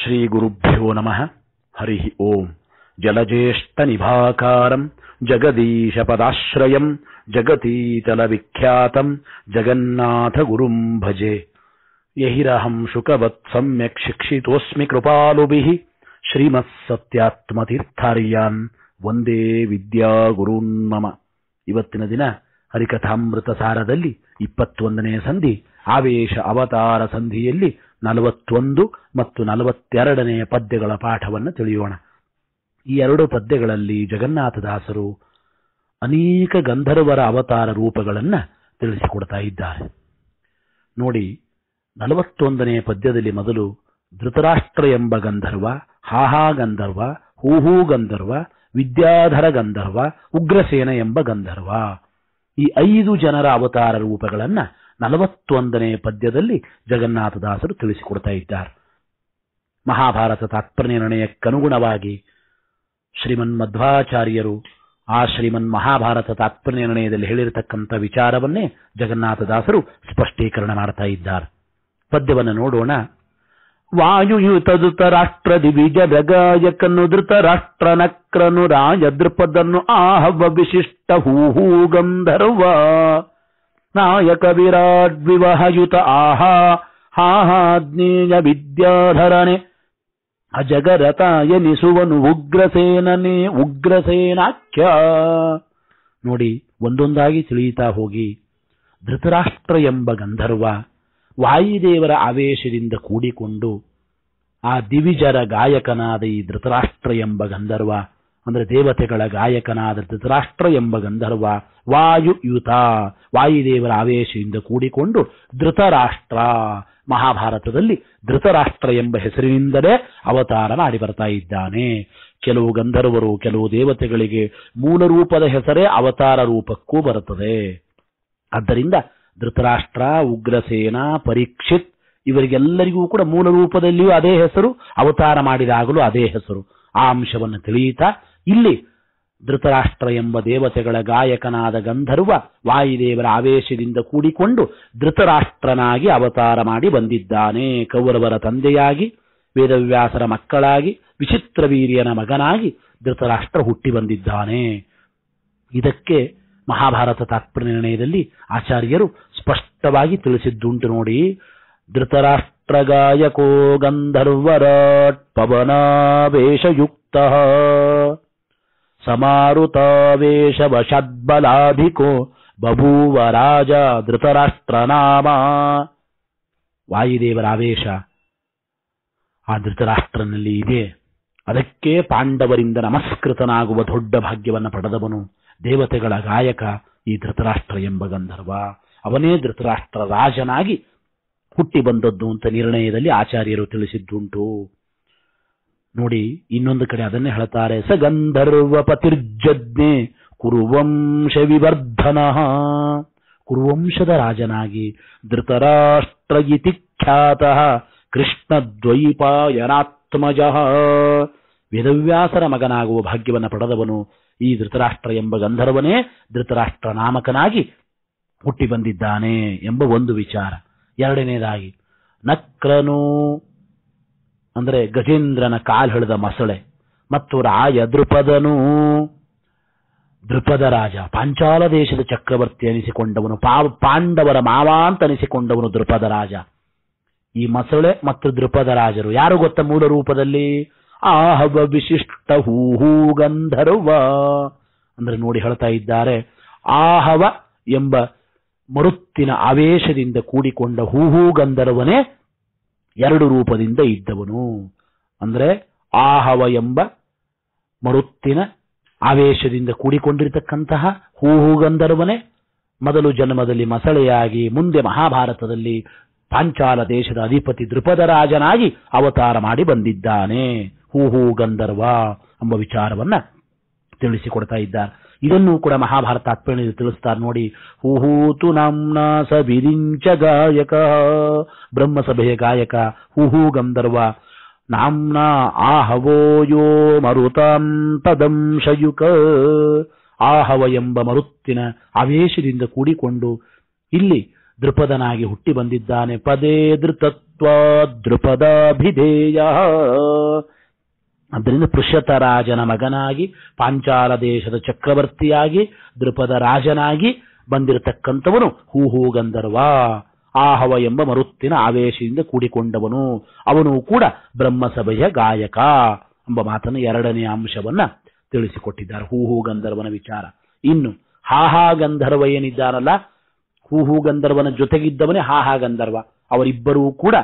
ಶ್ರೀ ಗುರುಭ್ಯೋ ನಮಃ ಹರಿ ಓಂ ಜಗತೀತಲ ವಿಖ್ಯಾತಂ ಜಗನ್ನಾಥ ಗುರುಂ ಭಜೆ ಯಹಿರಹಂ ಶುಕವತ್ ಸಮ್ಯಕ್ ಶಿಕ್ಷಿತೋಸ್ಮಿ ಕೃಪಾಲುಭಿಃ ಶ್ರೀಮತ್ಸತ್ಯಾತ್ಮತೀರ್ಥಾರ್ಯಾನ್ ವಂದೇ ವಿದ್ಯಾಗುರೂನ್ ಮಮ ಇವತ್ತಿನ ದಿನ ಹರಿಕಥಾಮೃತ ಸಾರದಲ್ಲಿ ಇಪ್ಪತ್ತೊಂದನೇ ಸಂಧಿ ಆವೇಶ ಅವತಾರ ಸಂಧಿಯಲ್ಲಿ ನಲವತ್ತೊಂದು ಮತ್ತು ನಲವತ್ತೆರಡನೆಯ ಪದ್ಯಗಳ ಪಾಠವನ್ನು ತಿಳಿಯೋಣ ಈ ಎರಡು ಪದ್ಯಗಳಲ್ಲಿ ಜಗನ್ನಾಥದಾಸರು ಅನೇಕ ಗಂಧರ್ವರ ಅವತಾರ ರೂಪಗಳನ್ನು ತಿಳಿಸಿಕೊಡ್ತಾ ಇದ್ದಾರೆ ನೋಡಿ ನಲವತ್ತೊಂದನೆಯ ಪದ್ಯದಲ್ಲಿ ಮೊದಲು ಧೃತರಾಷ್ಟ್ರ ಎಂಬ ಗಂಧರ್ವ ಹಾಹಾ ಗಂಧರ್ವ ಹೂಹೂ ಗಂಧರ್ವ ವಿದ್ಯಾಧರ ಗಂಧರ್ವ ಉಗ್ರಸೇನ ಎಂಬ ಗಂಧರ್ವ ಈ ಐದು ಜನರ ಅವತಾರ ರೂಪಗಳನ್ನು ನಲವತ್ತೊಂದನೇ ಪದ್ಯದಲ್ಲಿ ಜಗನ್ನಾಥದಾಸರು ತಿಳಿಸಿಕೊಡ್ತಾ ಇದ್ದಾರೆ ಮಹಾಭಾರತ ತಾತ್ಪರ್ಯನಿರ್ಣಯಕ್ಕನುಗುಣವಾಗಿ ಶ್ರೀಮನ್ ಮಧ್ವಾಚಾರ್ಯರು ಆ ಶ್ರೀಮನ್ ಮಹಾಭಾರತ ತಾತ್ಪರ್ಯನಿರ್ಣಯದಲ್ಲಿ ಹೇಳಿರತಕ್ಕಂಥ ವಿಚಾರವನ್ನೇ ಜಗನ್ನಾಥದಾಸರು ಸ್ಪಷ್ಟೀಕರಣ ಮಾಡ್ತಾ ಇದ್ದಾರೆ ಪದ್ಯವನ್ನು ನೋಡೋಣ ವಾಯುಯುತದುತ ರಾಷ್ಟ್ರ ದಿವಿಜ ರಗಾಯಕನು ಧೃತ ನಕ್ರನು ರಾಜ ದೃಪದನ್ನು ಆಹವ ವಿಶಿಷ್ಟ ಹೂಹೂ ಗಂಧರ್ವ ನಾಯಕ ವಿರಾಟ್ ವಿವಹಯುತ ಆಹಾ ಹಾಹಾಜ್ಞೇಯ ವಿದ್ಯಾಧರಣೆ ಅಜಗರತ ಎನಿಸುವನು ಉಗ್ರಸೇನೇ ಉಗ್ರಸೇನಾಖ್ಯ ನೋಡಿ ಒಂದೊಂದಾಗಿ ತಿಳಿಯುತ್ತಾ ಹೋಗಿ ಧೃತರಾಷ್ಟ್ರ ಎಂಬ ಗಂಧರ್ವ ವಾಯುದೇವರ ಆವೇಶದಿಂದ ಕೂಡಿಕೊಂಡು ಆ ದಿವಿಜರ ಗಾಯಕನಾದ ಈ ಧೃತರಾಷ್ಟ್ರ ಎಂಬ ಗಂಧರ್ವ ಅಂದರೆ ದೇವತೆಗಳ ಗಾಯಕನಾದ ಧೃತರಾಷ್ಟ್ರ ಎಂಬ ಗಂಧರ್ವ ವಾಯುಯುತ ವಾಯುದೇವರ ಆವೇಶದಿಂದ ಕೂಡಿಕೊಂಡು ಧೃತರಾಷ್ಟ್ರ ಮಹಾಭಾರತದಲ್ಲಿ ಧೃತರಾಷ್ಟ್ರ ಎಂಬ ಹೆಸರಿನಿಂದಲೇ ಅವತಾರ ಮಾಡಿ ಬರ್ತಾ ಇದ್ದಾನೆ ಕೆಲವು ಗಂಧರ್ವರು ಕೆಲವು ದೇವತೆಗಳಿಗೆ ಮೂಲ ರೂಪದ ಹೆಸರೇ ಅವತಾರ ರೂಪಕ್ಕೂ ಬರುತ್ತದೆ ಆದ್ದರಿಂದ ಧೃತರಾಷ್ಟ್ರ ಉಗ್ರಸೇನ ಪರೀಕ್ಷಿತ್ ಇವರಿಗೆಲ್ಲರಿಗೂ ಕೂಡ ಮೂಲ ರೂಪದಲ್ಲಿಯೂ ಅದೇ ಹೆಸರು ಅವತಾರ ಮಾಡಿದಾಗಲೂ ಅದೇ ಹೆಸರು ಆ ಅಂಶವನ್ನು ತಿಳಿಯುತ್ತಾ ಇಲ್ಲಿ ಧೃತರಾಷ್ಟ್ರ ಎಂಬ ದೇವತೆಗಳ ಗಾಯಕನಾದ ಗಂಧರ್ವ ವಾಯುದೇವರ ಆವೇಶದಿಂದ ಕೂಡಿಕೊಂಡು ಧೃತರಾಷ್ಟ್ರನಾಗಿ ಅವತಾರ ಮಾಡಿ ಬಂದಿದ್ದಾನೆ ಕೌರವರ ತಂದೆಯಾಗಿ ವೇದವ್ಯಾಸರ ಮಕ್ಕಳಾಗಿ ವಿಚಿತ್ರ ವೀರ್ಯನ ಮಗನಾಗಿ ಧೃತರಾಷ್ಟ್ರ ಹುಟ್ಟಿ ಬಂದಿದ್ದಾನೆ ಇದಕ್ಕೆ ಮಹಾಭಾರತ ತಾತ್ಪರ್ಯ ನಿರ್ಣಯದಲ್ಲಿ ಆಚಾರ್ಯರು ಸ್ಪಷ್ಟವಾಗಿ ತಿಳಿಸಿದ್ದುಂಟು ನೋಡಿ ಧೃತರಾಷ್ಟ್ರ ಗಾಯಕೋ ಗಂಧರ್ವರ ಪವನಾವೇಶಯುಕ್ತ ಸಮಾರುತಾವೇಶವಶದ್ಬಲಾಧಿಕೋ ಬಭೂವ ರಾಜ ನಾಮ ವಾಯುದೇವರ ಆವೇಶ ಆ ಧೃತರಾಷ್ಟ್ರನಲ್ಲಿ ಇದೆ ಅದಕ್ಕೆ ಪಾಂಡವರಿಂದ ನಮಸ್ಕೃತನಾಗುವ ದೊಡ್ಡ ಭಾಗ್ಯವನ್ನು ಪಡೆದವನು ದೇವತೆಗಳ ಗಾಯಕ ಈ ಧೃತರಾಷ್ಟ್ರ ಎಂಬ ಗಂಧರ್ವ ಅವನೇ ಧೃತರಾಷ್ಟ್ರ ರಾಜನಾಗಿ ಹುಟ್ಟಿ ಬಂದದ್ದು ಅಂತ ನಿರ್ಣಯದಲ್ಲಿ ಆಚಾರ್ಯರು ತಿಳಿಸಿದ್ದುಂಟು ನೋಡಿ ಇನ್ನೊಂದು ಕಡೆ ಅದನ್ನೇ ಹೇಳ್ತಾರೆ ಸ ಗಂಧರ್ವ ಪತಿರ್ಜಜ್ಞೆ ಕುರುವಂಶ ವಿವರ್ಧನ ಕುರುವಂಶದ ರಾಜನಾಗಿ ಧೃತರಾಷ್ಟ್ರ ಖ್ಯಾತ ಕೃಷ್ಣ ದ್ವೈಪಾಯನಾತ್ಮಜ ವೇದವ್ಯಾಸರ ಮಗನಾಗುವ ಭಾಗ್ಯವನ್ನು ಪಡೆದವನು ಈ ಧೃತರಾಷ್ಟ್ರ ಎಂಬ ಗಂಧರ್ವನೇ ಧೃತರಾಷ್ಟ್ರ ನಾಮಕನಾಗಿ ಹುಟ್ಟಿ ಬಂದಿದ್ದಾನೆ ಎಂಬ ಒಂದು ವಿಚಾರ ಎರಡನೇದಾಗಿ ನಕ್ರನು ಅಂದರೆ ಗಜೇಂದ್ರನ ಕಾಲ್ ಹಿಡಿದ ಮಸಳೆ ಮತ್ತು ರಾಯ ದೃಪದನು ದೃಪದ ರಾಜ ಪಾಂಚಾಲ ದೇಶದ ಚಕ್ರವರ್ತಿ ಅನಿಸಿಕೊಂಡವನು ಪಾಂಡವರ ಮಾವ ಅಂತ ಅನಿಸಿಕೊಂಡವನು ದೃಪದ ರಾಜ ಈ ಮಸಳೆ ಮತ್ತು ದೃಪದ ರಾಜರು ಯಾರು ಗೊತ್ತ ಮೂಲ ರೂಪದಲ್ಲಿ ಆಹವ ವಿಶಿಷ್ಟ ಹೂಹೂ ಗಂಧರ್ವ ಅಂದ್ರೆ ನೋಡಿ ಹೇಳ್ತಾ ಇದ್ದಾರೆ ಆಹವ ಎಂಬ ಮರುತ್ತಿನ ಆವೇಶದಿಂದ ಕೂಡಿಕೊಂಡ ಹೂಹೂ ಗಂಧರ್ವನೇ ಎರಡು ರೂಪದಿಂದ ಇದ್ದವನು ಅಂದರೆ ಆಹವ ಎಂಬ ಮರುತ್ತಿನ ಆವೇಶದಿಂದ ಕೂಡಿಕೊಂಡಿರತಕ್ಕಂತಹ ಹೂಹು ಗಂಧರ್ವನೇ ಮೊದಲು ಜನ್ಮದಲ್ಲಿ ಮಸಳೆಯಾಗಿ ಮುಂದೆ ಮಹಾಭಾರತದಲ್ಲಿ ಪಾಂಚಾಲ ದೇಶದ ಅಧಿಪತಿ ದೃಪದ ರಾಜನಾಗಿ ಅವತಾರ ಮಾಡಿ ಬಂದಿದ್ದಾನೆ ಹೂಹೂ ಗಂಧರ್ವ ಎಂಬ ವಿಚಾರವನ್ನ ತಿಳಿಸಿಕೊಡ್ತಾ ಇದ್ದಾರೆ ಇದನ್ನು ಕೂಡ ಮಹಾಭಾರತ ತಾತ್ಪರ್ಯದಲ್ಲಿ ತಿಳಿಸ್ತಾರೆ ನೋಡಿ ಹುಹೂತು ನಾಮ್ನ ಸಬಿರಿಂಚ ಗಾಯಕ ಬ್ರಹ್ಮಸಭೆಯ ಗಾಯಕ ಹುಹು ಗಂಧರ್ವ ನಾಮ್ನ ಮರುತಂ ಯೋ ಮರುತಾಂತದಂಶಯುಕ ಆಹವ ಎಂಬ ಮರುತ್ತಿನ ಆವೇಶದಿಂದ ಕೂಡಿಕೊಂಡು ಇಲ್ಲಿ ದೃಪದನಾಗಿ ಹುಟ್ಟಿ ಬಂದಿದ್ದಾನೆ ಪದೇ ದೃತತ್ವ ದೃಪದಾಭಿಧೇಯ ಅದರಿಂದ ಪೃಷತ ರಾಜನ ಮಗನಾಗಿ ಪಾಂಚಾಲ ದೇಶದ ಚಕ್ರವರ್ತಿಯಾಗಿ ದೃಪದ ರಾಜನಾಗಿ ಬಂದಿರತಕ್ಕಂಥವನು ಹೂ ಗಂಧರ್ವ ಆಹವ ಎಂಬ ಮರುತ್ತಿನ ಆವೇಶದಿಂದ ಕೂಡಿಕೊಂಡವನು ಅವನು ಕೂಡ ಬ್ರಹ್ಮಸಭೆಯ ಗಾಯಕ ಎಂಬ ಮಾತನ್ನು ಎರಡನೇ ಅಂಶವನ್ನ ತಿಳಿಸಿಕೊಟ್ಟಿದ್ದಾರೆ ಹೂಹೂ ಗಂಧರ್ವನ ವಿಚಾರ ಇನ್ನು ಹಾಹಾ ಗಂಧರ್ವ ಏನಿದ್ದಾರಲ್ಲ ಹೂಹೂ ಗಂಧರ್ವನ ಜೊತೆಗಿದ್ದವನೇ ಹಾಹಾ ಗಂಧರ್ವ ಅವರಿಬ್ಬರೂ ಕೂಡ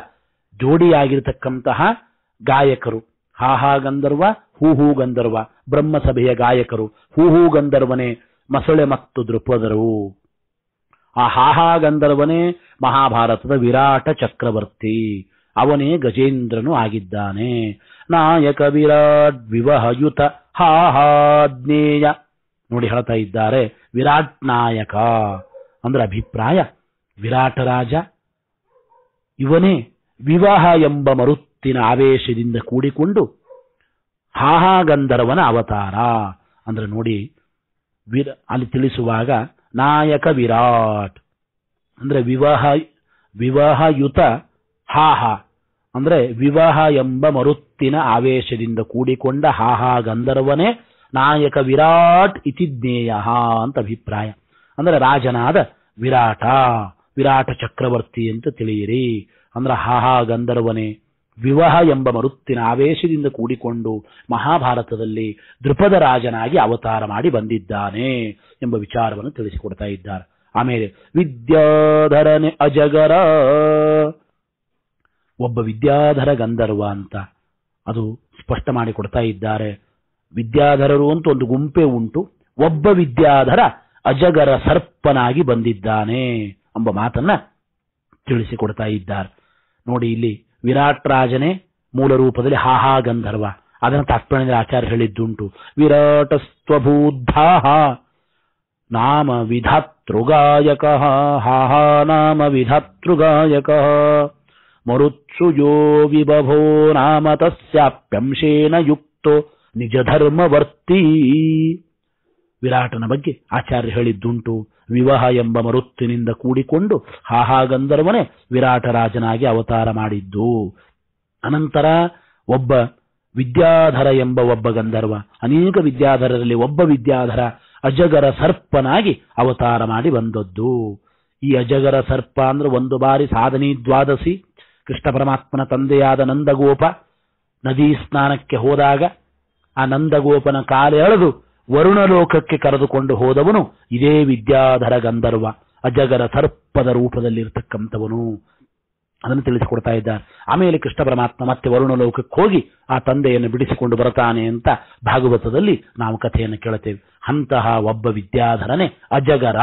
ಜೋಡಿಯಾಗಿರತಕ್ಕಂತಹ ಗಾಯಕರು ಹಾಹಾ ಗಂಧರ್ವ ಹೂ ಹೂ ಗಂಧರ್ವ ಬ್ರಹ್ಮಸಭೆಯ ಗಾಯಕರು ಹೂ ಹೂ ಗಂಧರ್ವನೇ ಮಸಳೆ ಮತ್ತು ದೃಪದರು ಆ ಹಾಹಾ ಗಂಧರ್ವನೇ ಮಹಾಭಾರತದ ವಿರಾಟ ಚಕ್ರವರ್ತಿ ಅವನೇ ಗಜೇಂದ್ರನು ಆಗಿದ್ದಾನೆ ನಾಯಕ ವಿರಾಟ್ ವಿವಹಯುತ ಹಾಹಾಜ್ಞೇಯ ನೋಡಿ ಹೇಳ್ತಾ ಇದ್ದಾರೆ ವಿರಾಟ್ ನಾಯಕ ಅಂದ್ರೆ ಅಭಿಪ್ರಾಯ ವಿರಾಟ ರಾಜ ಇವನೇ ವಿವಾಹ ಎಂಬ ಮರುತ್ ಮುತ್ತಿನ ಆವೇಶದಿಂದ ಕೂಡಿಕೊಂಡು ಹಾಹಾಗಂಧರ್ವನ ಅವತಾರ ಅಂದ್ರೆ ನೋಡಿ ವಿರ ಅಲ್ಲಿ ತಿಳಿಸುವಾಗ ನಾಯಕ ವಿರಾಟ್ ಅಂದರೆ ವಿವಾಹ ವಿವಾಹಯುತ ಹಾಹ ಅಂದರೆ ವಿವಾಹ ಎಂಬ ಮರುತ್ತಿನ ಆವೇಶದಿಂದ ಕೂಡಿಕೊಂಡ ಹಾಹಾ ಗಂಧರ್ವನೇ ನಾಯಕ ವಿರಾಟ್ ಇತಿಜ್ಞೇಯ ಅಂತ ಅಭಿಪ್ರಾಯ ಅಂದರೆ ರಾಜನಾದ ವಿರಾಟ ವಿರಾಟ ಚಕ್ರವರ್ತಿ ಅಂತ ತಿಳಿಯಿರಿ ಅಂದ್ರೆ ಹಾಹಾ ಗಂಧರ್ವನೇ ವಿವಾಹ ಎಂಬ ಮರುತ್ತಿನ ಆವೇಶದಿಂದ ಕೂಡಿಕೊಂಡು ಮಹಾಭಾರತದಲ್ಲಿ ದೃಪದ ರಾಜನಾಗಿ ಅವತಾರ ಮಾಡಿ ಬಂದಿದ್ದಾನೆ ಎಂಬ ವಿಚಾರವನ್ನು ತಿಳಿಸಿಕೊಡ್ತಾ ಇದ್ದಾರೆ ಆಮೇಲೆ ವಿದ್ಯಾಧರನೆ ಅಜಗರ ಒಬ್ಬ ವಿದ್ಯಾಧರ ಗಂಧರ್ವ ಅಂತ ಅದು ಸ್ಪಷ್ಟ ಮಾಡಿಕೊಡ್ತಾ ಇದ್ದಾರೆ ವಿದ್ಯಾಧರರು ಅಂತ ಒಂದು ಗುಂಪೆ ಉಂಟು ಒಬ್ಬ ವಿದ್ಯಾಧರ ಅಜಗರ ಸರ್ಪನಾಗಿ ಬಂದಿದ್ದಾನೆ ಎಂಬ ಮಾತನ್ನ ತಿಳಿಸಿಕೊಡ್ತಾ ಇದ್ದಾರೆ ನೋಡಿ ಇಲ್ಲಿ ವಿರಾಟ್ ರಾಜನೇ ಮೂಲ ರೂಪದಲ್ಲಿ ಹಾಹಾ ಗಂಧರ್ವ ಅದನ್ನು ತಾತ್ಪಣ್ಯದ ಆಚಾರ್ಯ ಹೇಳಿದ್ದುಂಟು ವಿರಾಟಸ್ತ್ವಭೂದ್ಧಾಹ ನಾಮ ವಿಧಾತೃಗಾಯಕ ಹಾಹಾ ನಾಮ ವಿಧಾತೃಗಾಯಕ ಯೋ ವಿಭವೋ ನಾಮ ತಸ್ಯಾಪ್ಯಂಶೇನ ಯುಕ್ತೋ ನಿಜಧರ್ಮವರ್ತಿ ವಿರಾಟನ ಬಗ್ಗೆ ಆಚಾರ್ಯ ಹೇಳಿದ್ದುಂಟು ವಿವಾಹ ಎಂಬ ಮರುತ್ತಿನಿಂದ ಕೂಡಿಕೊಂಡು ಹಾಹಾ ಗಂಧರ್ವನೇ ವಿರಾಟರಾಜನಾಗಿ ಅವತಾರ ಮಾಡಿದ್ದು ಅನಂತರ ಒಬ್ಬ ವಿದ್ಯಾಧರ ಎಂಬ ಒಬ್ಬ ಗಂಧರ್ವ ಅನೇಕ ವಿದ್ಯಾಧರರಲ್ಲಿ ಒಬ್ಬ ವಿದ್ಯಾಧರ ಅಜಗರ ಸರ್ಪನಾಗಿ ಅವತಾರ ಮಾಡಿ ಬಂದದ್ದು ಈ ಅಜಗರ ಸರ್ಪ ಅಂದ್ರೆ ಒಂದು ಬಾರಿ ಸಾಧನೆ ದ್ವಾದಶಿ ಕೃಷ್ಣ ಪರಮಾತ್ಮನ ತಂದೆಯಾದ ನಂದಗೋಪ ನದಿ ಸ್ನಾನಕ್ಕೆ ಹೋದಾಗ ಆ ನಂದಗೋಪನ ಕಾಲೆಳೆದು ವರುಣಲೋಕಕ್ಕೆ ಕರೆದುಕೊಂಡು ಹೋದವನು ಇದೇ ವಿದ್ಯಾಧರ ಗಂಧರ್ವ ಅಜಗರ ಸರ್ಪದ ರೂಪದಲ್ಲಿರ್ತಕ್ಕಂಥವನು ಅದನ್ನು ತಿಳಿಸಿಕೊಡ್ತಾ ಇದ್ದಾರೆ ಆಮೇಲೆ ಕೃಷ್ಣ ಪರಮಾತ್ಮ ಮತ್ತೆ ವರುಣ ಲೋಕಕ್ಕೆ ಹೋಗಿ ಆ ತಂದೆಯನ್ನು ಬಿಡಿಸಿಕೊಂಡು ಬರುತ್ತಾನೆ ಅಂತ ಭಾಗವತದಲ್ಲಿ ನಾವು ಕಥೆಯನ್ನು ಕೇಳುತ್ತೇವೆ ಅಂತಹ ಒಬ್ಬ ವಿದ್ಯಾಧರನೇ ಅಜಗರ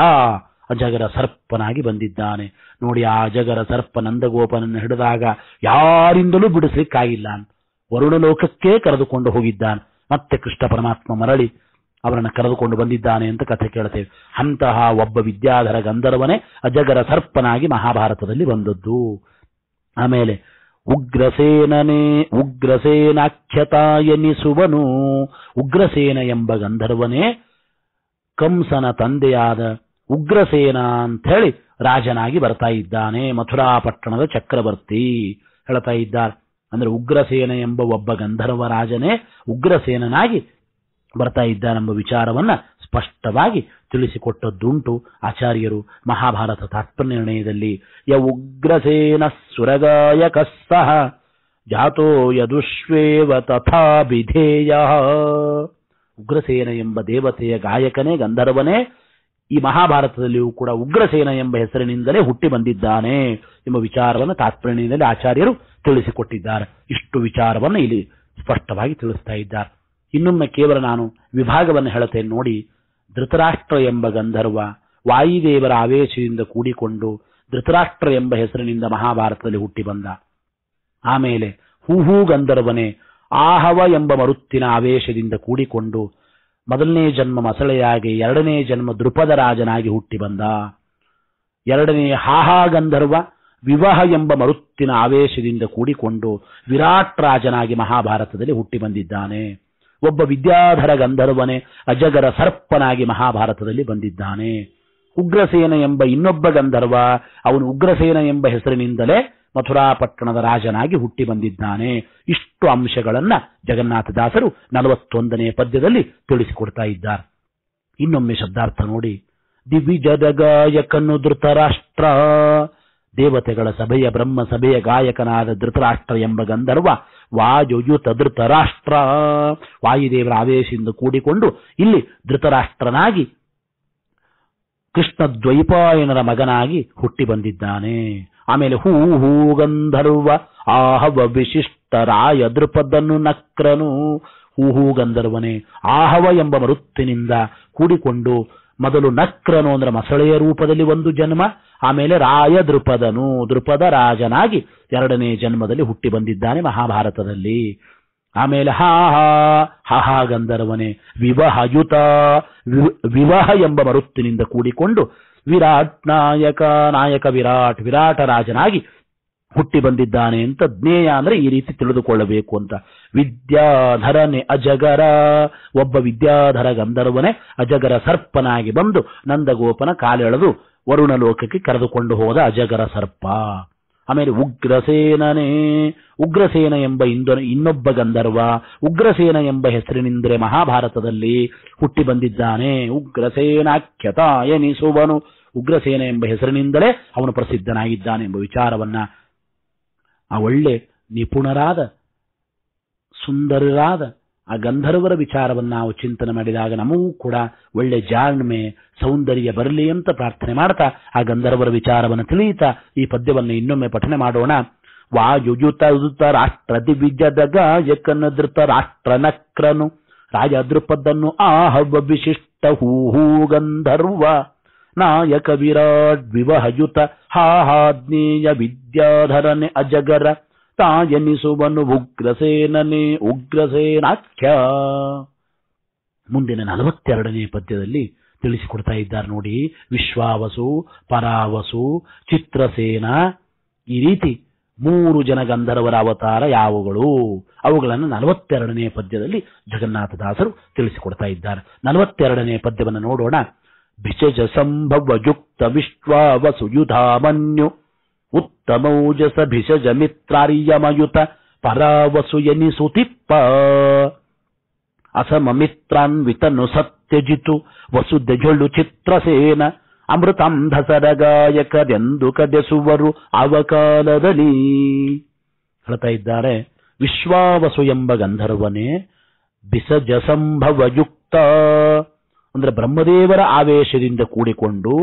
ಅಜಗರ ಸರ್ಪನಾಗಿ ಬಂದಿದ್ದಾನೆ ನೋಡಿ ಆ ಅಜಗರ ಸರ್ಪ ನಂದಗೋಪನನ್ನು ಹಿಡಿದಾಗ ಯಾರಿಂದಲೂ ವರುಣ ವರುಣಲೋಕಕ್ಕೇ ಕರೆದುಕೊಂಡು ಹೋಗಿದ್ದಾನೆ ಮತ್ತೆ ಕೃಷ್ಣ ಪರಮಾತ್ಮ ಮರಳಿ ಅವರನ್ನು ಕರೆದುಕೊಂಡು ಬಂದಿದ್ದಾನೆ ಅಂತ ಕಥೆ ಕೇಳ್ತೇವೆ ಅಂತಹ ಒಬ್ಬ ವಿದ್ಯಾಧರ ಗಂಧರ್ವನೇ ಅಜಗರ ಸರ್ಪನಾಗಿ ಮಹಾಭಾರತದಲ್ಲಿ ಬಂದದ್ದು ಆಮೇಲೆ ಉಗ್ರಸೇನನೇ ಉಗ್ರಸೇನಾಖ್ಯತಾಯನಿಸುವನು ಉಗ್ರಸೇನ ಎಂಬ ಗಂಧರ್ವನೇ ಕಂಸನ ತಂದೆಯಾದ ಉಗ್ರಸೇನ ಅಂತ ಹೇಳಿ ರಾಜನಾಗಿ ಬರ್ತಾ ಇದ್ದಾನೆ ಮಥುರಾಪಟ್ಟಣದ ಚಕ್ರವರ್ತಿ ಹೇಳ್ತಾ ಇದ್ದಾರೆ ಅಂದ್ರೆ ಉಗ್ರಸೇನ ಎಂಬ ಒಬ್ಬ ಗಂಧರ್ವ ರಾಜನೇ ಉಗ್ರಸೇನನಾಗಿ ಬರ್ತಾ ಇದ್ದಾನೆಂಬ ವಿಚಾರವನ್ನ ಸ್ಪಷ್ಟವಾಗಿ ತಿಳಿಸಿಕೊಟ್ಟದ್ದುಂಟು ಆಚಾರ್ಯರು ಮಹಾಭಾರತ ತಾತ್ಪರ್ಯನಿರ್ಣಯದಲ್ಲಿ ಯ ಉಗ್ರಸೇನ ಸುರಗಾಯಕ ಸಹ ಜಾತೋ ಯದುಶ್ವೇವ ತಥಾ ವಿಧೇಯ ಉಗ್ರಸೇನ ಎಂಬ ದೇವತೆಯ ಗಾಯಕನೇ ಗಂಧರ್ವನೇ ಈ ಮಹಾಭಾರತದಲ್ಲಿಯೂ ಕೂಡ ಉಗ್ರಸೇನ ಎಂಬ ಹೆಸರಿನಿಂದಲೇ ಹುಟ್ಟಿ ಬಂದಿದ್ದಾನೆ ಎಂಬ ವಿಚಾರವನ್ನು ತಾತ್ಪರ್ಯದಲ್ಲಿ ಆಚಾರ್ಯರು ತಿಳಿಸಿಕೊಟ್ಟಿದ್ದಾರೆ ಇಷ್ಟು ವಿಚಾರವನ್ನು ಇಲ್ಲಿ ಸ್ಪಷ್ಟವಾಗಿ ತಿಳಿಸ್ತಾ ಇದ್ದಾರೆ ಇನ್ನೊಮ್ಮೆ ಕೇವಲ ನಾನು ವಿಭಾಗವನ್ನು ಹೇಳುತ್ತೇನೆ ನೋಡಿ ಧೃತರಾಷ್ಟ್ರ ಎಂಬ ಗಂಧರ್ವ ವಾಯುದೇವರ ಆವೇಶದಿಂದ ಕೂಡಿಕೊಂಡು ಧೃತರಾಷ್ಟ್ರ ಎಂಬ ಹೆಸರಿನಿಂದ ಮಹಾಭಾರತದಲ್ಲಿ ಹುಟ್ಟಿ ಬಂದ ಆಮೇಲೆ ಹೂಹೂ ಗಂಧರ್ವನೇ ಆಹವ ಎಂಬ ಮರುತ್ತಿನ ಆವೇಶದಿಂದ ಕೂಡಿಕೊಂಡು ಮೊದಲನೇ ಜನ್ಮ ಮಸಳೆಯಾಗಿ ಎರಡನೇ ಜನ್ಮ ದೃಪದ ರಾಜನಾಗಿ ಹುಟ್ಟಿ ಬಂದ ಎರಡನೇ ಹಾಹಾ ಗಂಧರ್ವ ವಿವಾಹ ಎಂಬ ಮರುತ್ತಿನ ಆವೇಶದಿಂದ ಕೂಡಿಕೊಂಡು ವಿರಾಟ್ ರಾಜನಾಗಿ ಮಹಾಭಾರತದಲ್ಲಿ ಹುಟ್ಟಿ ಬಂದಿದ್ದಾನೆ ಒಬ್ಬ ವಿದ್ಯಾಧರ ಗಂಧರ್ವನೇ ಅಜಗರ ಸರ್ಪನಾಗಿ ಮಹಾಭಾರತದಲ್ಲಿ ಬಂದಿದ್ದಾನೆ ಉಗ್ರಸೇನ ಎಂಬ ಇನ್ನೊಬ್ಬ ಗಂಧರ್ವ ಅವನು ಉಗ್ರಸೇನ ಎಂಬ ಹೆಸರಿನಿಂದಲೇ ಮಥುರಾಪಟ್ಟಣದ ರಾಜನಾಗಿ ಹುಟ್ಟಿ ಬಂದಿದ್ದಾನೆ ಇಷ್ಟು ಅಂಶಗಳನ್ನ ಜಗನ್ನಾಥದಾಸರು ನಲವತ್ತೊಂದನೇ ಪದ್ಯದಲ್ಲಿ ತಿಳಿಸಿಕೊಡ್ತಾ ಇದ್ದಾರೆ ಇನ್ನೊಮ್ಮೆ ಶಬ್ದಾರ್ಥ ನೋಡಿ ದಿವಿಜದ ಗಾಯಕನು ಧೃತರಾಷ್ಟ್ರ ದೇವತೆಗಳ ಸಭೆಯ ಬ್ರಹ್ಮ ಸಭೆಯ ಗಾಯಕನಾದ ಧೃತರಾಷ್ಟ್ರ ಎಂಬ ಗಂಧರ್ವ ವಾಯುಯು ತದೃತರಾಷ್ಟ್ರ ವಾಯುದೇವರ ಆವೇಶದಿಂದ ಕೂಡಿಕೊಂಡು ಇಲ್ಲಿ ಧೃತರಾಷ್ಟ್ರನಾಗಿ ಕೃಷ್ಣ ದ್ವೈಪಾಯನರ ಮಗನಾಗಿ ಹುಟ್ಟಿ ಬಂದಿದ್ದಾನೆ ಆಮೇಲೆ ಹೂ ಹೂ ಗಂಧರ್ವ ಆಹವ ವಿಶಿಷ್ಟರಾಯ ದೃಪದನ್ನು ನಕ್ರನು ಹೂ ಹೂ ಗಂಧರ್ವನೇ ಆಹವ ಎಂಬ ಮರುತ್ತಿನಿಂದ ಕೂಡಿಕೊಂಡು ಮೊದಲು ನಕ್ರನು ಅಂದ್ರೆ ಮಸಳೆಯ ರೂಪದಲ್ಲಿ ಒಂದು ಜನ್ಮ ಆಮೇಲೆ ರಾಯ ದೃಪದನು ದೃಪದ ರಾಜನಾಗಿ ಎರಡನೇ ಜನ್ಮದಲ್ಲಿ ಹುಟ್ಟಿ ಬಂದಿದ್ದಾನೆ ಮಹಾಭಾರತದಲ್ಲಿ ಆಮೇಲೆ ಹಾ ಹಾ ಹಾ ಗಂಧರ್ವನೇ ವಿವಹಯುತ ವಿವಾಹ ಎಂಬ ಮರುತ್ತಿನಿಂದ ಕೂಡಿಕೊಂಡು ವಿರಾಟ್ ನಾಯಕ ನಾಯಕ ವಿರಾಟ್ ವಿರಾಟ ರಾಜನಾಗಿ ಹುಟ್ಟಿ ಬಂದಿದ್ದಾನೆ ಅಂತ ಜ್ಞೇಯ ಅಂದ್ರೆ ಈ ರೀತಿ ತಿಳಿದುಕೊಳ್ಳಬೇಕು ಅಂತ ವಿದ್ಯಾಧರನೆ ಅಜಗರ ಒಬ್ಬ ವಿದ್ಯಾಧರ ಗಂಧರ್ವನೇ ಅಜಗರ ಸರ್ಪನಾಗಿ ಬಂದು ನಂದಗೋಪನ ಕಾಲೆಳೆದು ವರುಣ ಲೋಕಕ್ಕೆ ಕರೆದುಕೊಂಡು ಹೋದ ಅಜಗರ ಸರ್ಪ ಆಮೇಲೆ ಉಗ್ರಸೇನೇ ಉಗ್ರಸೇನ ಎಂಬ ಇಂದ ಇನ್ನೊಬ್ಬ ಗಂಧರ್ವ ಉಗ್ರಸೇನ ಎಂಬ ಹೆಸರಿನಿಂದರೆ ಮಹಾಭಾರತದಲ್ಲಿ ಹುಟ್ಟಿ ಬಂದಿದ್ದಾನೆ ಉಗ್ರಸೇನಾಖ್ಯತ ಎನಿಸುವನು ಉಗ್ರಸೇನ ಎಂಬ ಹೆಸರಿನಿಂದಲೇ ಅವನು ಪ್ರಸಿದ್ಧನಾಗಿದ್ದಾನೆ ಎಂಬ ವಿಚಾರವನ್ನ ಆ ಒಳ್ಳೆ ನಿಪುಣರಾದ ಸುಂದರರಾದ ಆ ಗಂಧರ್ವರ ವಿಚಾರವನ್ನು ನಾವು ಚಿಂತನೆ ಮಾಡಿದಾಗ ನಮಗೂ ಕೂಡ ಒಳ್ಳೆ ಜಾಣ್ಮೆ ಸೌಂದರ್ಯ ಬರಲಿ ಅಂತ ಪ್ರಾರ್ಥನೆ ಮಾಡ್ತಾ ಆ ಗಂಧರ್ವರ ವಿಚಾರವನ್ನು ತಿಳಿಯುತ್ತಾ ಈ ಪದ್ಯವನ್ನು ಇನ್ನೊಮ್ಮೆ ಪಠನೆ ಮಾಡೋಣ ವಾಯುಯುತ ರಾಷ್ಟ್ರ ದಿವಿಜದ ಗಾಯಕನ ಧೃತ ರಾಷ್ಟ್ರ ನಕ್ರನು ರಾಜ ಆ ಆಹವ ವಿಶಿಷ್ಟ ಹೂ ಹೂ ಗಂಧರ್ವ ನಾಯಕ ವಿರಾಟ್ ವಿವಹಯುತ ಹಾಹಾಜ್ಞೇಯ ವಿದ್ಯಾಧರನೆ ಅಜಗರ ತಾಯನಿಸುವನು ಉಗ್ರಸೇನನೆ ಉಗ್ರಸೇನಾಖ್ಯ ಮುಂದಿನ ನಲವತ್ತೆರಡನೇ ಪದ್ಯದಲ್ಲಿ ತಿಳಿಸಿಕೊಡ್ತಾ ಇದ್ದಾರೆ ನೋಡಿ ವಿಶ್ವಾವಸು ಪರಾವಸು ಚಿತ್ರಸೇನ ಈ ರೀತಿ ಮೂರು ಜನ ಗಂಧರ್ವರ ಅವತಾರ ಯಾವುಗಳು ಅವುಗಳನ್ನು ನಲವತ್ತೆರಡನೇ ಪದ್ಯದಲ್ಲಿ ಜಗನ್ನಾಥದಾಸರು ತಿಳಿಸಿಕೊಡ್ತಾ ಇದ್ದಾರೆ ನಲವತ್ತೆರಡನೇ ಪದ್ಯವನ್ನು ನೋಡೋಣ ಭಿಷಜ ಸಂಭವಯುಕ್ತ ವಿಶ್ವಾವಸುಯುಧಾಮನ್ಯು ಉತ್ತಮೌಜಸ ಭಿಷಜ ಮಿತ್ರಾರ್ಯಮಯುತ ಪರಾವಸು ಸುತಿಪ್ಪ ಅಸಮ ಮಿತ್ರಾನ್ವಿತನು ಸತ್ಯಜಿತು ವಸುದೆಜೊಳು ಚಿತ್ರಸೇನ ಅಮೃತಾಂಧಸರಗಾಯಕದೆಂದು ಕದೆಸುವರು ಅವಕಾಲದಲ್ಲಿ ಹೇಳ್ತಾ ಇದ್ದಾರೆ ವಿಶ್ವಾವಸು ಎಂಬ ಗಂಧರ್ವನೇ ಬಿಸಜ ಸಂಭವಯುಕ್ತ ಅಂದ್ರೆ ಬ್ರಹ್ಮದೇವರ ಆವೇಶದಿಂದ ಕೂಡಿಕೊಂಡು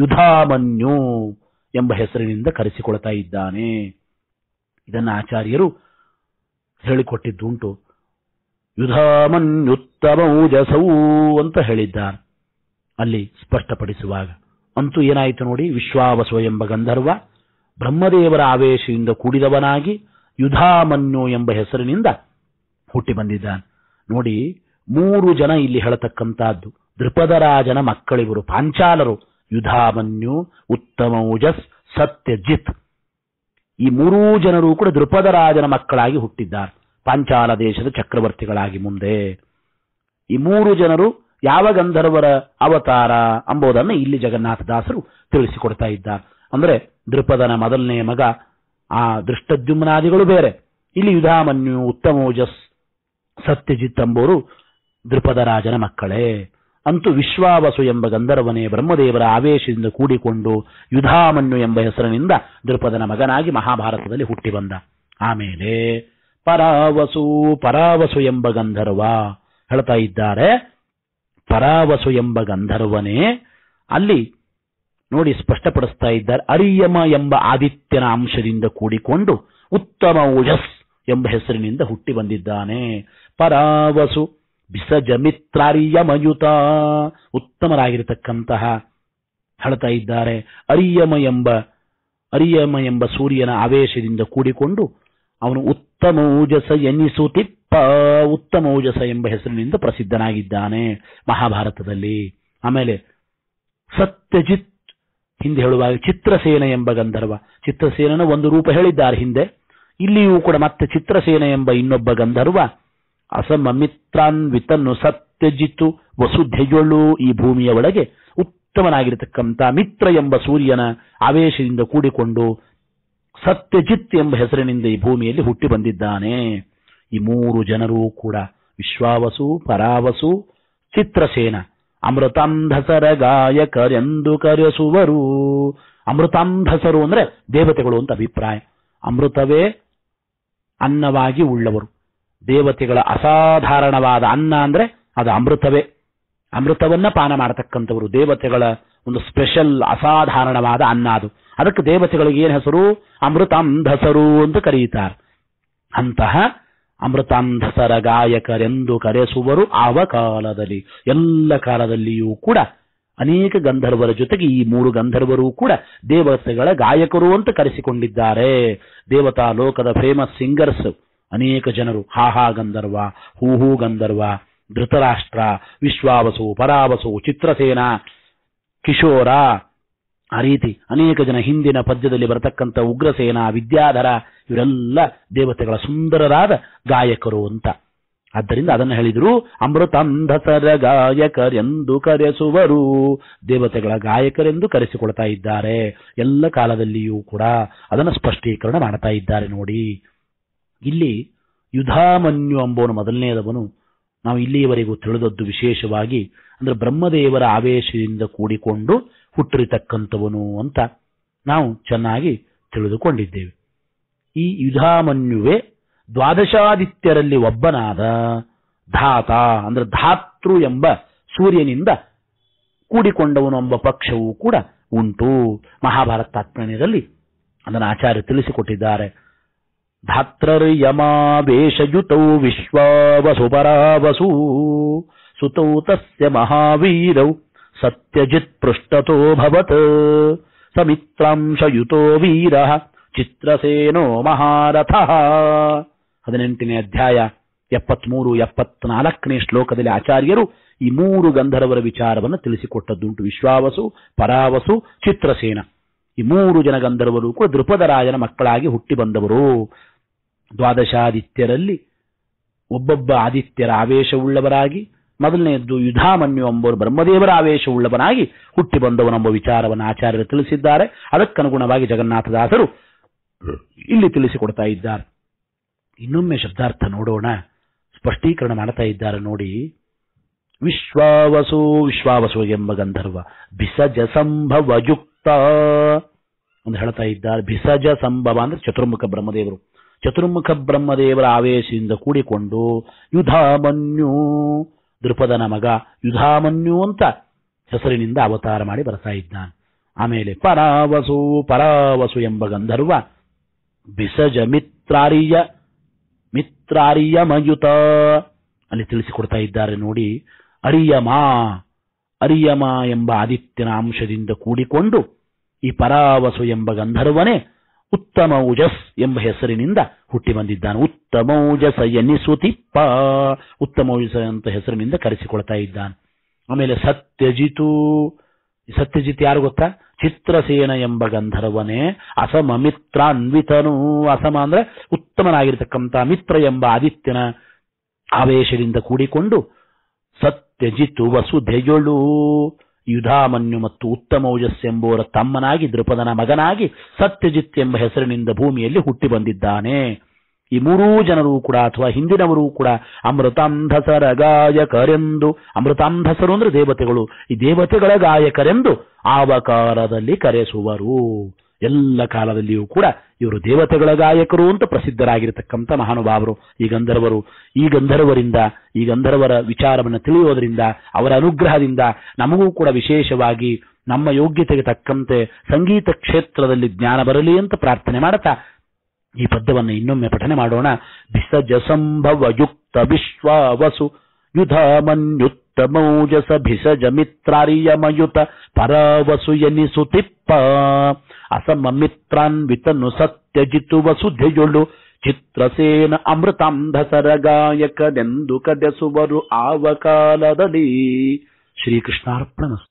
ಯುಧಾಮನ್ಯು ಎಂಬ ಹೆಸರಿನಿಂದ ಕರೆಸಿಕೊಳ್ತಾ ಇದ್ದಾನೆ ಇದನ್ನ ಆಚಾರ್ಯರು ಹೇಳಿಕೊಟ್ಟಿದ್ದುಂಟು ಯುಧಾಮನ್ಯುತ್ತಮೌಜಸೌ ಅಂತ ಹೇಳಿದ್ದಾನೆ ಅಲ್ಲಿ ಸ್ಪಷ್ಟಪಡಿಸುವಾಗ ಅಂತೂ ಏನಾಯಿತು ನೋಡಿ ವಿಶ್ವಾವಸು ಎಂಬ ಗಂಧರ್ವ ಬ್ರಹ್ಮದೇವರ ಆವೇಶದಿಂದ ಕೂಡಿದವನಾಗಿ ಯುಧಾಮನ್ಯು ಎಂಬ ಹೆಸರಿನಿಂದ ಹುಟ್ಟಿ ಬಂದಿದ್ದಾನೆ ನೋಡಿ ಮೂರು ಜನ ಇಲ್ಲಿ ಹೇಳತಕ್ಕಂತಹದ್ದು ದೃಪದರಾಜನ ಮಕ್ಕಳಿವರು ಪಾಂಚಾಲರು ಯುಧಾಮನ್ಯು ಉತ್ತಮೌಜಸ್ ಸತ್ಯಜಿತ್ ಈ ಮೂರೂ ಜನರು ಕೂಡ ದೃಪದರಾಜನ ಮಕ್ಕಳಾಗಿ ಹುಟ್ಟಿದ್ದಾರೆ ಪಾಂಚಾಲ ದೇಶದ ಚಕ್ರವರ್ತಿಗಳಾಗಿ ಮುಂದೆ ಈ ಮೂರು ಜನರು ಯಾವ ಗಂಧರ್ವರ ಅವತಾರ ಅಂಬುದನ್ನು ಇಲ್ಲಿ ಜಗನ್ನಾಥದಾಸರು ತಿಳಿಸಿಕೊಡ್ತಾ ಇದ್ದಾರೆ ಅಂದರೆ ದೃಪದನ ಮೊದಲನೇ ಮಗ ಆ ದೃಷ್ಟದ್ಯುಮ್ನಾದಿಗಳು ಬೇರೆ ಇಲ್ಲಿ ಯುಧಾಮನ್ಯು ಉತ್ತಮೋಜಸ್ ಸತ್ಯಜಿತ್ ಅಂಬೋರು ದೃಪದ ರಾಜನ ಮಕ್ಕಳೇ ಅಂತೂ ವಿಶ್ವಾವಸು ಎಂಬ ಗಂಧರ್ವನೇ ಬ್ರಹ್ಮದೇವರ ಆವೇಶದಿಂದ ಕೂಡಿಕೊಂಡು ಯುಧಾಮನ್ಯು ಎಂಬ ಹೆಸರಿನಿಂದ ದೃಪದನ ಮಗನಾಗಿ ಮಹಾಭಾರತದಲ್ಲಿ ಹುಟ್ಟಿ ಬಂದ ಆಮೇಲೆ ಪರಾವಸು ಪರಾವಸು ಎಂಬ ಗಂಧರ್ವ ಹೇಳ್ತಾ ಇದ್ದಾರೆ ಪರಾವಸು ಎಂಬ ಗಂಧರ್ವನೇ ಅಲ್ಲಿ ನೋಡಿ ಸ್ಪಷ್ಟಪಡಿಸ್ತಾ ಇದ್ದಾರೆ ಅರಿಯಮ ಎಂಬ ಆದಿತ್ಯನ ಅಂಶದಿಂದ ಕೂಡಿಕೊಂಡು ಉತ್ತಮ ಓಜಸ್ ಎಂಬ ಹೆಸರಿನಿಂದ ಹುಟ್ಟಿ ಬಂದಿದ್ದಾನೆ ಪರಾವಸು ಮಯುತ ಉತ್ತಮರಾಗಿರತಕ್ಕಂತಹ ಹೇಳ್ತಾ ಇದ್ದಾರೆ ಅರಿಯಮ ಎಂಬ ಅರಿಯಮ ಎಂಬ ಸೂರ್ಯನ ಆವೇಶದಿಂದ ಕೂಡಿಕೊಂಡು ಅವನು ಉತ್ತಮೋಜಸ ಉತ್ತಮ ಉತ್ತಮೋಜಸ ಎಂಬ ಹೆಸರಿನಿಂದ ಪ್ರಸಿದ್ಧನಾಗಿದ್ದಾನೆ ಮಹಾಭಾರತದಲ್ಲಿ ಆಮೇಲೆ ಸತ್ಯಜಿತ್ ಹಿಂದೆ ಹೇಳುವಾಗ ಚಿತ್ರಸೇನ ಎಂಬ ಗಂಧರ್ವ ಚಿತ್ರಸೇನನ ಒಂದು ರೂಪ ಹೇಳಿದ್ದಾರೆ ಹಿಂದೆ ಇಲ್ಲಿಯೂ ಕೂಡ ಮತ್ತೆ ಚಿತ್ರಸೇನ ಎಂಬ ಇನ್ನೊಬ್ಬ ಗಂಧರ್ವ ಮಿತ್ರಾನ್ವಿತನ್ನು ಸತ್ಯಜಿತು ವಸುಧೆಯೊಳು ಈ ಭೂಮಿಯ ಒಳಗೆ ಉತ್ತಮನಾಗಿರತಕ್ಕಂಥ ಮಿತ್ರ ಎಂಬ ಸೂರ್ಯನ ಆವೇಶದಿಂದ ಕೂಡಿಕೊಂಡು ಸತ್ಯಜಿತ್ ಎಂಬ ಹೆಸರಿನಿಂದ ಈ ಭೂಮಿಯಲ್ಲಿ ಹುಟ್ಟಿ ಬಂದಿದ್ದಾನೆ ಈ ಮೂರು ಜನರೂ ಕೂಡ ವಿಶ್ವಾವಸು ಪರಾವಸು ಚಿತ್ರಸೇನ ಅಮೃತಾಂಧಸರ ಗಾಯಕರೆಂದು ಕರೆಸುವರು ಅಮೃತಾಂಧಸರು ಅಂದ್ರೆ ದೇವತೆಗಳು ಅಂತ ಅಭಿಪ್ರಾಯ ಅಮೃತವೇ ಅನ್ನವಾಗಿ ಉಳ್ಳವರು ದೇವತೆಗಳ ಅಸಾಧಾರಣವಾದ ಅನ್ನ ಅಂದರೆ ಅದು ಅಮೃತವೇ ಅಮೃತವನ್ನ ಪಾನ ಮಾಡತಕ್ಕಂಥವರು ದೇವತೆಗಳ ಒಂದು ಸ್ಪೆಷಲ್ ಅಸಾಧಾರಣವಾದ ಅನ್ನ ಅದು ಅದಕ್ಕೆ ದೇವತೆಗಳಿಗೆ ಏನು ಹೆಸರು ಅಮೃತಾಂಧಸರು ಅಂತ ಕರೆಯುತ್ತಾರೆ ಅಂತಹ ಅಮೃತಾಂಧಸರ ಗಾಯಕರೆಂದು ಕರೆಸುವರು ಆವ ಕಾಲದಲ್ಲಿ ಎಲ್ಲ ಕಾಲದಲ್ಲಿಯೂ ಕೂಡ ಅನೇಕ ಗಂಧರ್ವರ ಜೊತೆಗೆ ಈ ಮೂರು ಗಂಧರ್ವರು ಕೂಡ ದೇವತೆಗಳ ಗಾಯಕರು ಅಂತ ಕರೆಸಿಕೊಂಡಿದ್ದಾರೆ ದೇವತಾ ಲೋಕದ ಫೇಮಸ್ ಸಿಂಗರ್ಸ್ ಅನೇಕ ಜನರು ಹಾಹಾ ಗಂಧರ್ವ ಹೂಹೂ ಗಂಧರ್ವ ಧೃತರಾಷ್ಟ್ರ ವಿಶ್ವಾವಸು ಪರಾವಸು ಚಿತ್ರಸೇನ ಕಿಶೋರ ಆ ರೀತಿ ಅನೇಕ ಜನ ಹಿಂದಿನ ಪದ್ಯದಲ್ಲಿ ಬರತಕ್ಕಂಥ ಉಗ್ರಸೇನಾ ವಿದ್ಯಾಧರ ಇವರೆಲ್ಲ ದೇವತೆಗಳ ಸುಂದರರಾದ ಗಾಯಕರು ಅಂತ ಆದ್ದರಿಂದ ಅದನ್ನು ಹೇಳಿದರು ಸರ ಗಾಯಕರೆಂದು ಕರೆಸುವರು ದೇವತೆಗಳ ಗಾಯಕರೆಂದು ಕರೆಸಿಕೊಳ್ತಾ ಇದ್ದಾರೆ ಎಲ್ಲ ಕಾಲದಲ್ಲಿಯೂ ಕೂಡ ಅದನ್ನು ಸ್ಪಷ್ಟೀಕರಣ ಮಾಡ್ತಾ ಇದ್ದಾರೆ ನೋಡಿ ಇಲ್ಲಿ ಯುಧಾಮನ್ಯು ಎಂಬವನು ಮೊದಲನೆಯದವನು ನಾವು ಇಲ್ಲಿಯವರೆಗೂ ತಿಳಿದದ್ದು ವಿಶೇಷವಾಗಿ ಅಂದ್ರೆ ಬ್ರಹ್ಮದೇವರ ಆವೇಶದಿಂದ ಕೂಡಿಕೊಂಡು ಹುಟ್ಟಿರತಕ್ಕಂಥವನು ಅಂತ ನಾವು ಚೆನ್ನಾಗಿ ತಿಳಿದುಕೊಂಡಿದ್ದೇವೆ ಈ ಯುಧಾಮನ್ಯುವೆ ದ್ವಾದಶಾದಿತ್ಯರಲ್ಲಿ ಒಬ್ಬನಾದ ಧಾತ ಅಂದ್ರೆ ಧಾತೃ ಎಂಬ ಸೂರ್ಯನಿಂದ ಕೂಡಿಕೊಂಡವನು ಎಂಬ ಪಕ್ಷವೂ ಕೂಡ ಉಂಟು ಮಹಾಭಾರತಾತ್ಮನಲ್ಲಿ ಅದನ್ನು ಆಚಾರ್ಯ ತಿಳಿಸಿಕೊಟ್ಟಿದ್ದಾರೆ ಸುತೌ ತಸ್ಯ ಮಹಾವೀರೌ ಸತ್ಯಜಿತ್ ಪೃಷ್ಟತೋ ಭವತ್ ಸಮಿತ್ರಾಂಶಯುತೋ ವೀರ ಚಿತ್ರಸೇನೋ ಮಹಾರಥ ಹದಿನೆಂಟನೇ ಅಧ್ಯಾಯ ಎಪ್ಪತ್ಮೂರು ಎಪ್ಪತ್ನಾಲ್ಕನೇ ಶ್ಲೋಕದಲ್ಲಿ ಆಚಾರ್ಯರು ಈ ಮೂರು ಗಂಧರ್ವರ ವಿಚಾರವನ್ನು ತಿಳಿಸಿಕೊಟ್ಟದ್ದುಂಟು ವಿಶ್ವಾವಸು ಪರಾವಸು ಚಿತ್ರಸೇನ ಈ ಮೂರು ಜನ ಗಂಧರ್ವರು ಕೂಡ ರಾಜನ ಮಕ್ಕಳಾಗಿ ಹುಟ್ಟಿ ಬಂದವರು ದ್ವಾದಶಾದಿತ್ಯರಲ್ಲಿ ಒಬ್ಬೊಬ್ಬ ಆದಿತ್ಯರ ಆವೇಶವುಳ್ಳವರಾಗಿ ಮೊದಲನೆಯದ್ದು ಯುಧಾಮನ್ಯು ಎಂಬವರು ಬ್ರಹ್ಮದೇವರ ಆವೇಶವುಳ್ಳವನಾಗಿ ಹುಟ್ಟಿ ಬಂದವನೆಂಬ ವಿಚಾರವನ್ನು ಆಚಾರ್ಯರು ತಿಳಿಸಿದ್ದಾರೆ ಅದಕ್ಕನುಗುಣವಾಗಿ ಜಗನ್ನಾಥದಾಸರು ಇಲ್ಲಿ ತಿಳಿಸಿಕೊಡ್ತಾ ಇದ್ದಾರೆ ಇನ್ನೊಮ್ಮೆ ಶಬ್ದಾರ್ಥ ನೋಡೋಣ ಸ್ಪಷ್ಟೀಕರಣ ಮಾಡ್ತಾ ಇದ್ದಾರೆ ನೋಡಿ ವಿಶ್ವಾವಸು ವಿಶ್ವಾವಸು ಎಂಬ ಗಂಧರ್ವ ಬಿಸಜ ಸಂಭವಯುಕ್ತ ಅಂತ ಹೇಳ್ತಾ ಇದ್ದಾರೆ ಬಿಸಜ ಸಂಭವ ಅಂದ್ರೆ ಚತುರ್ಮುಖ ಬ್ರಹ್ಮದೇವರು ಚತುರ್ಮುಖ ಬ್ರಹ್ಮದೇವರ ಆವೇಶದಿಂದ ಕೂಡಿಕೊಂಡು ಯುಧಾಮನ್ಯು ದೃಪದನ ಮಗ ಯುಧಾಮನ್ಯು ಅಂತ ಹೆಸರಿನಿಂದ ಅವತಾರ ಮಾಡಿ ಬರ್ತಾ ಇದ್ದಾನೆ ಆಮೇಲೆ ಪರಾವಸು ಪರಾವಸು ಎಂಬ ಗಂಧರ್ವ ಬಿಸಜ ಮಿತ್ರಾರಿಯ ಮಿತ್ರಾರಿಯ ಮಯುತ ಅಲ್ಲಿ ತಿಳಿಸಿಕೊಡ್ತಾ ಇದ್ದಾರೆ ನೋಡಿ ಅರಿಯಮ ಅರಿಯಮ ಎಂಬ ಆದಿತ್ಯನ ಅಂಶದಿಂದ ಕೂಡಿಕೊಂಡು ಈ ಪರಾವಸು ಎಂಬ ಗಂಧರ್ವನೇ ಉತ್ತಮೌಜಸ್ ಎಂಬ ಹೆಸರಿನಿಂದ ಹುಟ್ಟಿ ಬಂದಿದ್ದಾನೆ ಉತ್ತಮೌಜಸ ಎನಿಸುತಿಪ್ಪ ಉತ್ತಮೌಜಸ ಅಂತ ಹೆಸರಿನಿಂದ ಕರೆಸಿಕೊಳ್ತಾ ಇದ್ದಾನೆ ಆಮೇಲೆ ಸತ್ಯಜಿತು ಸತ್ಯಜಿತ್ ಯಾರು ಗೊತ್ತಾ ಚಿತ್ರಸೇನ ಎಂಬ ಗಂಧರ್ವನೇ ಅಸಮ ಮಿತ್ರಾನ್ವಿತನು ಅಸಮ ಅಂದ್ರೆ ಉತ್ತಮನಾಗಿರ್ತಕ್ಕಂಥ ಮಿತ್ರ ಎಂಬ ಆದಿತ್ಯನ ಆವೇಶದಿಂದ ಕೂಡಿಕೊಂಡು ಸತ್ಯಜಿತು ವಸುಧೆಯೊಳು ಯುಧಾಮನ್ಯು ಮತ್ತು ಎಂಬುವರ ತಮ್ಮನಾಗಿ ದೃಪದನ ಮಗನಾಗಿ ಸತ್ಯಜಿತ್ ಎಂಬ ಹೆಸರಿನಿಂದ ಭೂಮಿಯಲ್ಲಿ ಹುಟ್ಟಿ ಬಂದಿದ್ದಾನೆ ಈ ಮೂರೂ ಜನರು ಕೂಡ ಅಥವಾ ಹಿಂದಿನವರು ಕೂಡ ಅಮೃತಾಂಧಸರ ಗಾಯಕರೆಂದು ಅಮೃತಾಂಧಸರು ಅಂದ್ರೆ ದೇವತೆಗಳು ಈ ದೇವತೆಗಳ ಗಾಯಕರೆಂದು ಆವಕಾರದಲ್ಲಿ ಕರೆಸುವರು ಎಲ್ಲ ಕಾಲದಲ್ಲಿಯೂ ಕೂಡ ಇವರು ದೇವತೆಗಳ ಗಾಯಕರು ಅಂತ ಪ್ರಸಿದ್ಧರಾಗಿರತಕ್ಕಂಥ ಮಹಾನುಭಾವರು ಈ ಗಂಧರ್ವರು ಈ ಗಂಧರ್ವರಿಂದ ಈ ಗಂಧರ್ವರ ವಿಚಾರವನ್ನು ತಿಳಿಯೋದರಿಂದ ಅವರ ಅನುಗ್ರಹದಿಂದ ನಮಗೂ ಕೂಡ ವಿಶೇಷವಾಗಿ ನಮ್ಮ ಯೋಗ್ಯತೆಗೆ ತಕ್ಕಂತೆ ಸಂಗೀತ ಕ್ಷೇತ್ರದಲ್ಲಿ ಜ್ಞಾನ ಬರಲಿ ಅಂತ ಪ್ರಾರ್ಥನೆ ಮಾಡುತ್ತಾ ಈ ಪದ್ಯವನ್ನು ಇನ್ನೊಮ್ಮೆ ಪಠನೆ ಮಾಡೋಣ ಬಿಸಜ ಸಂಭವ ಯುಕ್ತ ವಿಶ್ವಾವಸು ಯುಧ ಮನ್ಯು శ్రమౌజస భిషజమిత్రార్యమయుత పరవసుయని సుతిప్ప అసమమిత్రాన్వితను సత్యజితు చిత్రసేన చిತ್ರసేನ ಅಮೃತಾಂಧಸರಗಾಯಕದೆಂದು ಕದೆಸುವರು ಆವಕಾಲದಲ್ಲಿ శ్రీకృష్ణార్పణ